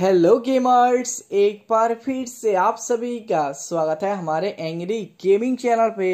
hello gamers एक बार फिर से आप सभी का स्वागत है हमारे एंग्री गेमिंग चैनल पे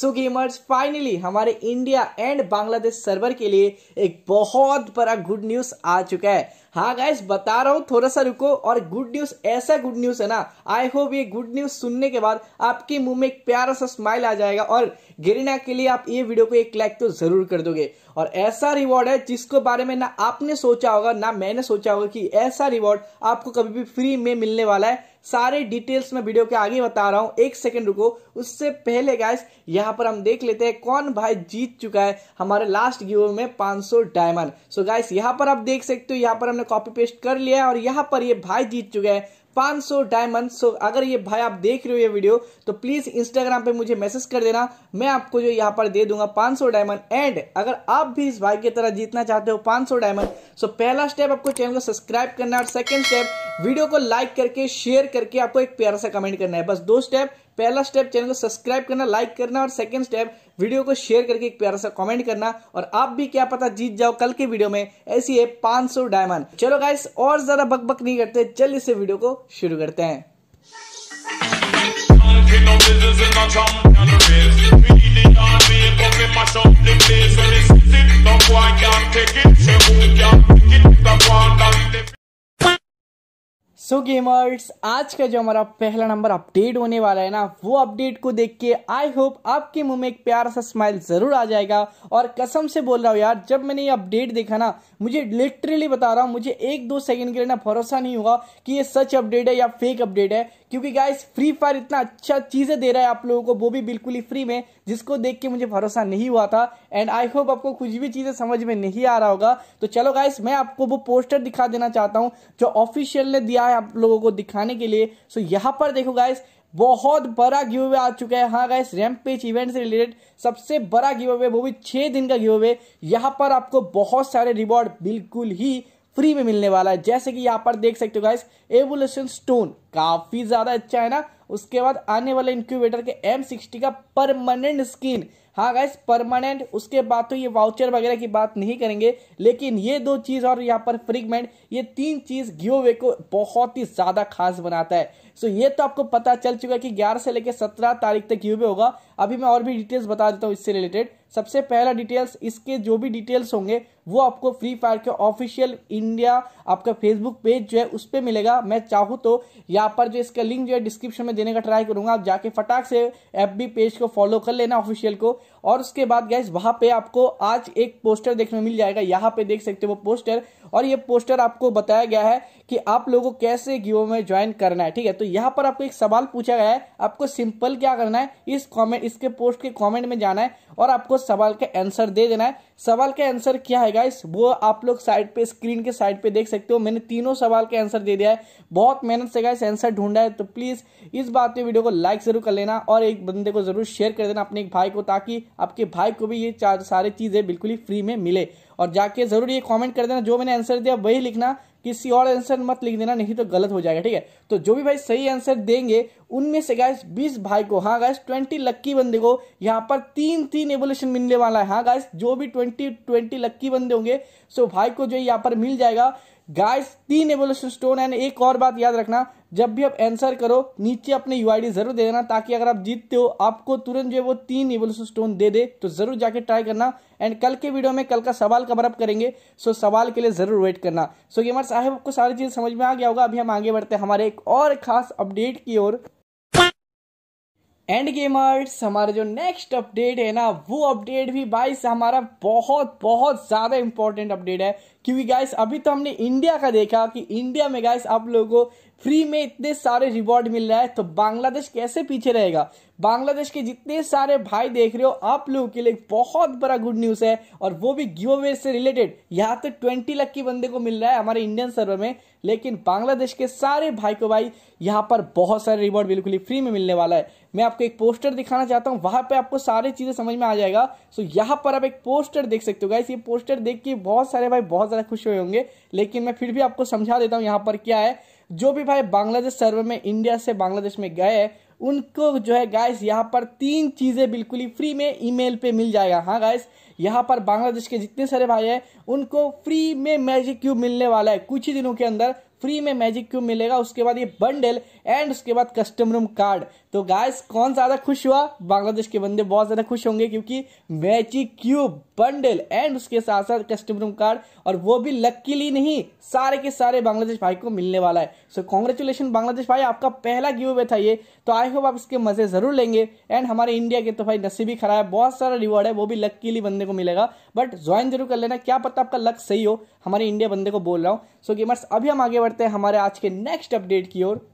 सो गेमर्स फाइनली हमारे इंडिया एंड बांग्लादेश सर्वर के लिए एक बहुत बड़ा गुड न्यूज आ चुका है हाँ गाइस बता रहा हूँ थोड़ा सा रुको और गुड न्यूज ऐसा गुड न्यूज है ना आई होप ये गुड न्यूज सुनने के बाद आपके मुंह में एक प्यारा सा स्माइल आ जाएगा और गिरिना के लिए आप ये वीडियो को एक लाइक तो जरूर कर दोगे और ऐसा रिवॉर्ड है जिसको बारे में ना आपने सोचा होगा ना मैंने सोचा होगा कि ऐसा रिवॉर्ड आपको कभी भी फ्री में मिलने वाला है सारे डिटेल्स में वीडियो के आगे बता रहा हूं एक सेकेंड रुको उससे पहले गाइस यहाँ पर हम देख लेते हैं कौन भाई जीत चुका है हमारे लास्ट गिव में 500 डायमंड सो गाइस यहाँ पर आप देख सकते हो यहाँ पर हमने कॉपी पेस्ट कर लिया है और यहाँ पर ये यह भाई जीत चुका है 500 डायमंड सो अगर ये भाई आप देख रहे हो ये वीडियो तो प्लीज़ इंस्टाग्राम पे मुझे मैसेज कर देना मैं आपको जो यहाँ पर दे दूंगा 500 डायमंड एंड अगर आप भी इस भाई की तरह जीतना चाहते हो 500 डायमंड सो पहला स्टेप आपको चैनल को सब्सक्राइब करना है और सेकेंड स्टेप वीडियो को लाइक करके शेयर करके आपको एक प्यारा सा कमेंट करना है बस दो स्टेप पहला स्टेप चैनल को सब्सक्राइब करना लाइक करना और सेकेंड स्टेप वीडियो को शेयर करके एक प्यारा सा कमेंट करना और आप भी क्या पता जीत जाओ कल के वीडियो में ऐसी है 500 डायमंड चलो गाइस और ज्यादा बकबक नहीं करते जल्दी से वीडियो को शुरू करते हैं सो so गेमर्स आज का जो हमारा पहला नंबर अपडेट होने वाला है ना वो अपडेट को देख के आई होप आपके मुंह में एक प्यारा सा स्माइल जरूर आ जाएगा और कसम से बोल रहा हूँ यार जब मैंने ये अपडेट देखा ना मुझे लिटरली बता रहा हूँ मुझे एक दो सेकंड के लिए ना भरोसा नहीं हुआ कि ये सच अपडेट है या फेक अपडेट है क्योंकि गाइस फ्री फायर इतना अच्छा चीज़ें दे रहा है आप लोगों को वो भी बिल्कुल ही फ्री में जिसको देख के मुझे भरोसा नहीं हुआ था एंड आई होप आपको कुछ भी चीज़ें समझ में नहीं आ रहा होगा तो चलो गाइस मैं आपको वो पोस्टर दिखा देना चाहता हूँ जो ऑफिशियल ने दिया है है आप लोगों को दिखाने के लिए सो यहाँ पर देखो गाइस बहुत बड़ा गिव अवे आ चुका है हाँ गाइस रैम्प पेज इवेंट से रिलेटेड सबसे बड़ा गिव अवे वो भी छह दिन का गिव अवे यहाँ पर आपको बहुत सारे रिवॉर्ड बिल्कुल ही फ्री में मिलने वाला है जैसे कि यहाँ पर देख सकते हो गाइस एवोल्यूशन स्टोन काफी ज्यादा अच्छा है ना उसके बाद आने वाले इंक्यूबेटर के एम सिक्सटी का परमानेंट स्क्रीन हाँ गाइस परमानेंट उसके बाद तो ये वाउचर वगैरह की बात नहीं करेंगे लेकिन ये दो चीज़ और यहाँ पर फ्रिगमेंट ये तीन चीज़ गियोवे को बहुत ही ज़्यादा खास बनाता है सो ये तो आपको पता चल चुका है कि 11 से लेकर 17 तारीख तक गियोवे होगा अभी मैं और भी डिटेल्स बता देता हूँ इससे रिलेटेड सबसे पहला डिटेल्स इसके जो भी डिटेल्स होंगे वो आपको फ्री फायर के ऑफिशियल इंडिया आपका फेसबुक पेज जो है उस पर मिलेगा मैं चाहूँ तो यहाँ पर जो इसका लिंक जो है डिस्क्रिप्शन में में देने का ट्राई करूंगा आप जाके फटाक से एफ पेज को फॉलो कर लेना ऑफिशियल को और उसके बाद गैस वहां पे आपको आज एक पोस्टर देखने मिल जाएगा यहाँ पे देख सकते हो वो पोस्टर और ये पोस्टर आपको बताया गया है कि आप लोगों को कैसे गिवो में ज्वाइन करना है ठीक है तो यहाँ पर आपको एक सवाल पूछा गया है आपको सिंपल क्या करना है इस कॉमेंट इसके पोस्ट के कॉमेंट में जाना है और आपको सवाल का आंसर दे देना है सवाल का आंसर क्या है गाइस वो आप लोग साइड पे स्क्रीन के साइड पे देख सकते हो मैंने तीनों सवाल का आंसर दे दिया है बहुत मेहनत से गाइस आंसर ढूंढा है तो प्लीज़ इस बात पे वीडियो को लाइक जरूर कर लेना और एक बंदे को जरूर शेयर कर देना अपने एक भाई को ताकि आपके भाई को भी ये सारी चीज़ें बिल्कुल ही फ्री में मिले और जाके जरूर ये कॉमेंट कर देना जो मैंने आंसर दिया वही लिखना किसी और आंसर मत लिख देना नहीं तो गलत हो जाएगा ठीक है तो जो भी भाई सही आंसर देंगे उनमें से गाइस 20 भाई को हाँ गाइस 20 लक्की बंदे को यहाँ पर तीन तीन एवोल्यूशन मिलने वाला है हाँ गाइस जो भी 20 20 लक्की बंदे होंगे सो भाई को जो यहाँ पर मिल जाएगा गाइस तीन एवोल्यूशन स्टोन एंड एक और बात याद रखना जब भी आप आंसर करो नीचे अपने यू जरूर दे देना ताकि अगर आप जीतते हो आपको तुरंत जो है वो तीन एवोल्यूशन स्टोन दे दे तो जरूर जाके ट्राई करना एंड कल के वीडियो में कल का सवाल कवर अप करेंगे सो सवाल के लिए जरूर वेट करना सो गेमर साहब आपको सारी चीज समझ में आ गया होगा अभी हम आगे बढ़ते हैं हमारे एक और खास अपडेट की ओर एंड गेमर्स हमारा जो नेक्स्ट अपडेट है ना वो अपडेट भी बाइस हमारा बहुत बहुत ज़्यादा इंपॉर्टेंट अपडेट है क्योंकि गाइस अभी तो हमने इंडिया का देखा कि इंडिया में गाइस आप लोगों को फ्री में इतने सारे रिवॉर्ड मिल रहा है तो बांग्लादेश कैसे पीछे रहेगा बांग्लादेश के जितने सारे भाई देख रहे हो आप लोगों के लिए बहुत बड़ा गुड न्यूज़ है और वो भी गिव अवे से रिलेटेड यहाँ तो ट्वेंटी लाख के बंदे को मिल रहा है हमारे इंडियन सर्वर में लेकिन बांग्लादेश के सारे भाई को भाई यहाँ पर बहुत सारे रिवॉर्ड बिल्कुल ही फ्री में मिलने वाला है मैं आपको एक पोस्टर दिखाना चाहता हूँ वहाँ पे आपको सारी चीज़ें समझ में आ जाएगा सो यहाँ पर आप एक पोस्टर देख सकते हो गाइस ये पोस्टर देख के बहुत सारे भाई बहुत ज़्यादा खुश हुए होंगे लेकिन मैं फिर भी आपको समझा देता हूँ यहाँ पर क्या है जो भी भाई बांग्लादेश सर्वे में इंडिया से बांग्लादेश में गए उनको जो है गाइस यहाँ पर तीन चीज़ें बिल्कुल ही फ्री में ईमेल पे मिल जाएगा हाँ गाइस यहाँ पर बांग्लादेश के जितने सारे भाई हैं उनको फ्री में मैजिक क्यूब मिलने वाला है कुछ ही दिनों के अंदर फ्री में मैजिक क्यूब मिलेगा उसके बाद ये बंडल एंड उसके बाद कस्टम रूम कार्ड तो गाइस कौन ज़्यादा खुश हुआ बांग्लादेश के बंदे बहुत ज़्यादा खुश होंगे क्योंकि मैची क्यूब बंडल एंड उसके साथ साथ कस्टम रूम कार्ड और वो भी लकीली नहीं सारे के सारे बांग्लादेश भाई को मिलने वाला है सो कॉन्ग्रेचुलेशन बांग्लादेश भाई आपका पहला गिव अवे था ये तो आई होप आप इसके मज़े ज़रूर लेंगे एंड हमारे इंडिया के तो भाई नसीब ही खराब है बहुत सारा रिवॉर्ड है वो भी लकीली बंदे को मिलेगा बट ज्वाइन जरूर कर लेना क्या पता आपका लक सही हो हमारे इंडिया बंदे को बोल रहा हूँ सो गेमर्स अभी हम आगे बढ़ते हैं हमारे आज के नेक्स्ट अपडेट की ओर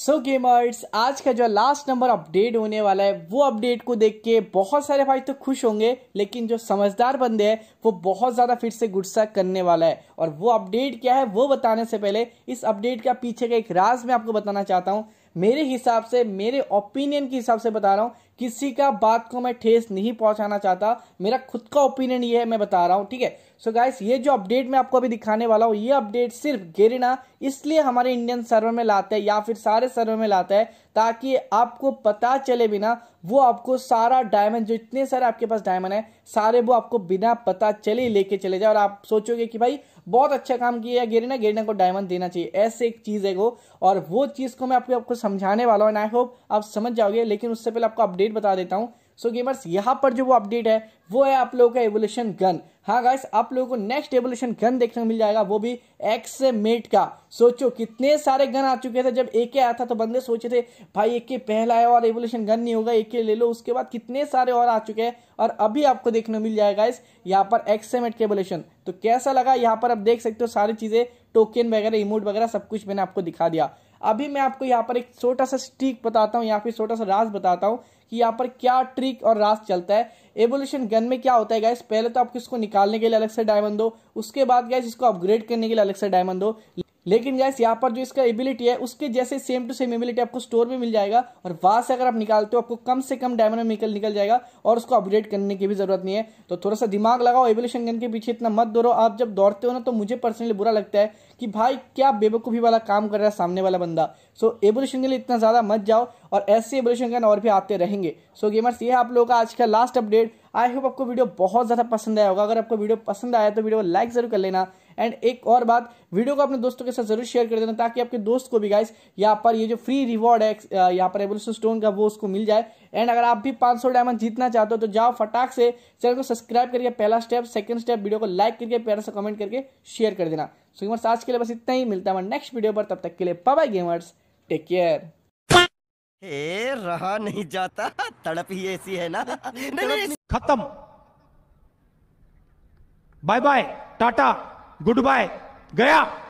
सो so गेमर्स आज का जो लास्ट नंबर अपडेट होने वाला है वो अपडेट को देख के बहुत सारे भाई तो खुश होंगे लेकिन जो समझदार बंदे हैं वो बहुत ज़्यादा फिर से गुस्सा करने वाला है और वो अपडेट क्या है वो बताने से पहले इस अपडेट का पीछे का एक राज मैं आपको बताना चाहता हूँ मेरे हिसाब से मेरे ओपिनियन के हिसाब से बता रहा हूँ किसी का बात को मैं ठेस नहीं पहुंचाना चाहता मेरा खुद का ओपिनियन ये है मैं बता रहा हूँ ठीक है सो गाइस ये जो अपडेट मैं आपको अभी दिखाने वाला हूँ ये अपडेट सिर्फ गेरिना इसलिए हमारे इंडियन सर्वर में लाता है या फिर सारे सर्वर में लाता है ताकि आपको पता चले बिना वो आपको सारा डायमंड जो इतने सारे आपके पास डायमंड है सारे वो आपको बिना पता चले लेके चले जाए और आप सोचोगे कि भाई बहुत अच्छा काम किया गेरिना गेरिना को डायमंड देना चाहिए ऐसे एक चीज़ है वो और वो चीज़ को मैं आपको आपको समझाने वाला हूँ आई होप आप समझ जाओगे लेकिन उससे पहले आपको अपडेट बता देता हूँ सो गेमर्स यहाँ पर जो वो अपडेट है वो है आप लोगों का एवोल्यूशन गन हाँ गाइस आप लोगों को नेक्स्ट एवोल्यूशन गन देखने को मिल जाएगा वो भी एक्स मेट का सोचो कितने सारे गन आ चुके थे जब एक आया था तो बंदे सोचे थे भाई एक के पहला है और एवोल्यूशन गन नहीं होगा एक ले लो उसके बाद कितने सारे और आ चुके हैं और अभी आपको देखने को मिल जाएगा इस यहाँ पर एक्स मेट के एवोल्यूशन तो कैसा लगा यहाँ पर आप देख सकते हो सारी चीजें टोकन वगैरह इमोट वगैरह सब कुछ मैंने आपको दिखा दिया अभी मैं आपको यहाँ पर एक छोटा सा ट्रिक बताता हूँ या फिर छोटा सा राज बताता हूँ कि यहाँ पर क्या ट्रिक और राज चलता है एवोल्यूशन गन में क्या होता है गैस पहले तो आपको इसको निकालने के लिए अलग से डायमंड दो उसके बाद गैस इसको अपग्रेड करने के लिए अलग से डायमंड दो लेकिन गैस यहाँ पर जो इसका एबिलिटी है उसके जैसे सेम टू सेम एबिलिटी आपको स्टोर में मिल जाएगा और वहां से अगर आप निकालते हो आपको कम से कम डायमंड में निकल निकल जाएगा और उसको अपडेट करने की भी जरूरत नहीं है तो थोड़ा सा दिमाग लगाओ एवोल्यूशन गन के पीछे इतना मत दौड़ो आप जब दौड़ते हो ना तो मुझे पर्सनली बुरा लगता है कि भाई क्या बेबकूफी वाला काम कर रहा है सामने वाला बंदा सो एबुलेशन के लिए इतना ज़्यादा मत जाओ और ऐसे एबुलेशन गन और भी आते रहेंगे सो गेमर्स ये आप लोगों का आज का लास्ट अपडेट आई होप आपको वीडियो बहुत ज़्यादा पसंद आया होगा अगर आपको वीडियो पसंद आया तो वीडियो को लाइक जरूर कर लेना एंड एक और बात वीडियो को अपने दोस्तों के साथ जरूर शेयर कर देना ताकि आपके दोस्त को भी गाइस यहाँ पर ये जो फ्री रिवॉर्ड है यहाँ पर एवोल्यूशन स्टोन का वो उसको मिल जाए एंड अगर आप भी 500 डायमंड जीतना चाहते हो तो जाओ फटाक से चैनल को सब्सक्राइब करके पहला स्टेप सेकंड स्टेप वीडियो को लाइक करके प्यार से कमेंट करके शेयर कर देना सो गेमर्स आज के लिए बस इतना ही मिलता है नेक्स्ट वीडियो पर तब तक के लिए बाय गेमर्स टेक केयर रहा नहीं जाता तड़प ही ऐसी है ना खत्म bye bye tata good bye गया